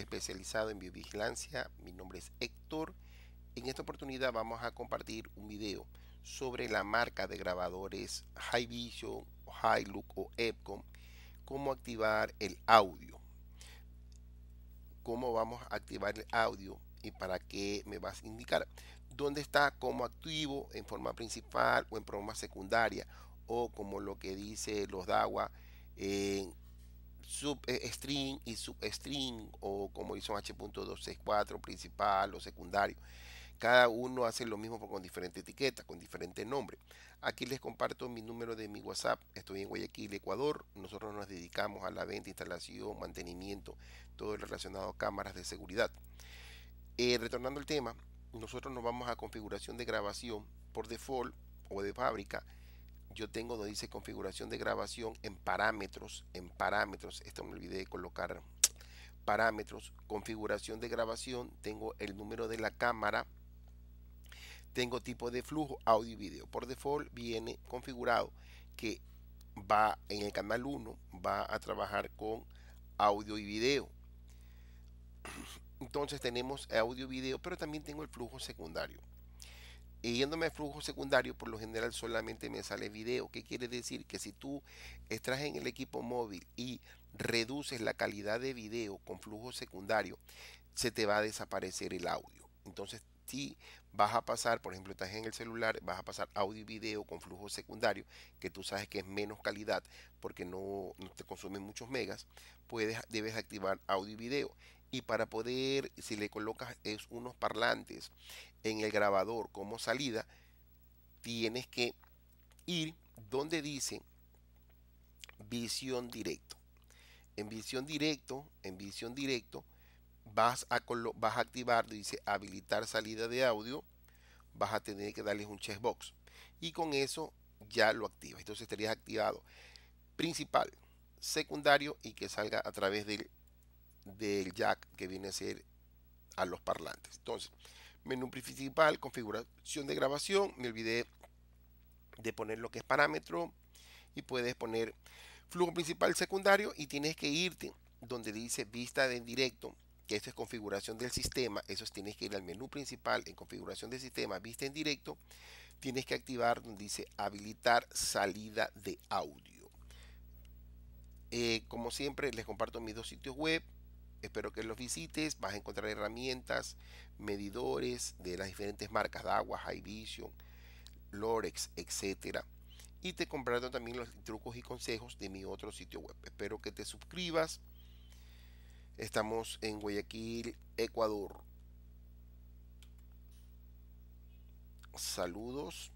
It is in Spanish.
especializado en biovigilancia. Mi nombre es Héctor. En esta oportunidad vamos a compartir un video sobre la marca de grabadores High Vision, High Look o Epcom, cómo activar el audio, cómo vamos a activar el audio y para qué me vas a indicar dónde está como activo en forma principal o en forma secundaria o como lo que dice los DAWA en substring eh, y substring o como hizo H.264, principal o secundario. Cada uno hace lo mismo con diferente etiqueta, con diferente nombre. Aquí les comparto mi número de mi WhatsApp. Estoy en Guayaquil, Ecuador. Nosotros nos dedicamos a la venta, instalación, mantenimiento, todo lo relacionado a cámaras de seguridad. Eh, retornando al tema, nosotros nos vamos a configuración de grabación por default o de fábrica yo tengo donde dice configuración de grabación en parámetros, en parámetros, esto me olvidé de colocar parámetros, configuración de grabación, tengo el número de la cámara, tengo tipo de flujo audio y video. Por default viene configurado que va en el canal 1, va a trabajar con audio y video. Entonces tenemos audio y video, pero también tengo el flujo secundario. Y yéndome a flujo secundario, por lo general solamente me sale video. ¿Qué quiere decir? Que si tú estás en el equipo móvil y reduces la calidad de video con flujo secundario, se te va a desaparecer el audio. Entonces ti vas a pasar, por ejemplo, estás en el celular, vas a pasar audio y video con flujo secundario, que tú sabes que es menos calidad porque no, te consumen muchos megas, puedes, debes activar audio y video. Y para poder, si le colocas es unos parlantes en el grabador como salida, tienes que ir donde dice visión directo. En visión directo, en visión directo, vas a, vas a activar, dice habilitar salida de audio, vas a tener que darles un checkbox. Y con eso ya lo activas. Entonces estarías activado principal, secundario y que salga a través del, del jack que viene a ser a los parlantes. Entonces, menú principal, configuración de grabación. Me olvidé de poner lo que es parámetro y puedes poner flujo principal secundario y tienes que irte donde dice vista de en directo que esto es configuración del sistema, eso tienes que ir al menú principal en configuración del sistema, vista en directo, tienes que activar donde dice habilitar salida de audio. Eh, como siempre les comparto mis dos sitios web, espero que los visites, vas a encontrar herramientas, medidores de las diferentes marcas, agua High Vision, Lorex, etc. y te comparto también los trucos y consejos de mi otro sitio web. Espero que te suscribas Estamos en Guayaquil, Ecuador. Saludos.